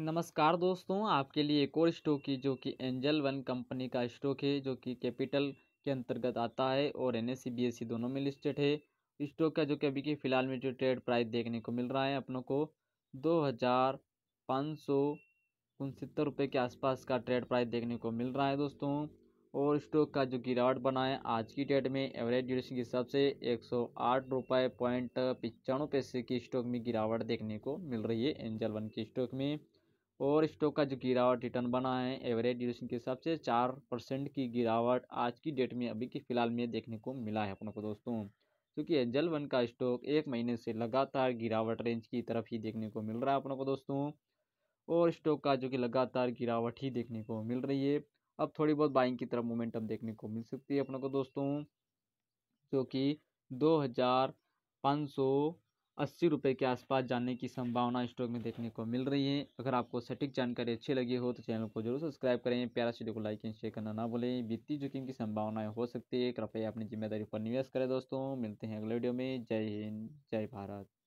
नमस्कार दोस्तों आपके लिए एक और स्टॉक है जो कि एंजल वन कंपनी का स्टॉक है जो कि कैपिटल के अंतर्गत आता है और एन एस सी दोनों में लिस्टेड है स्टॉक का जो कि अभी के फ़िलहाल में जो ट्रेड प्राइस देखने को मिल रहा है अपनों को दो हज़ार पाँच सौ उनसत्तर रुपये के आसपास का ट्रेड प्राइस देखने को मिल रहा है दोस्तों और स्टॉक का जो गिरावट बना है आज की डेट में एवरेज ड्यूरेशन के हिसाब से एक सौ आठ रुपये पॉइंट पिचानवे पैसे की स्टॉक में गिरावट देखने को मिल रही है एंजल वन के स्टॉक में और स्टॉक का जो गिरावट रिटर्न बना है एवरेज ड्यूरेशन के हिसाब से चार परसेंट की गिरावट आज की डेट में अभी के फिलहाल में देखने को मिला है अपनों को दोस्तों क्योंकि जल वन का स्टॉक एक महीने से लगातार गिरावट रेंज की तरफ ही देखने को मिल रहा है अपनों को दोस्तों और स्टॉक का जो कि लगातार गिरावट ही देखने को मिल रही है अब थोड़ी बहुत बाइंग की तरफ मोमेंटम देखने को मिल सकती है अपनों को दोस्तों जो कि दो हज़ार पाँच सौ अस्सी रुपये के आसपास जाने की संभावना स्टॉक में देखने को मिल रही है अगर आपको सटीक जानकारी अच्छी लगी हो तो चैनल को जरूर सब्सक्राइब करें प्यारा वीडियो को लाइक एंड शेयर करना ना भूलें वित्तीय जोखिम की संभावनाएं हो सकती है कृपया अपनी जिम्मेदारी पर निवेश करें दोस्तों मिलते हैं अगले वीडियो में जय हिंद जय भारत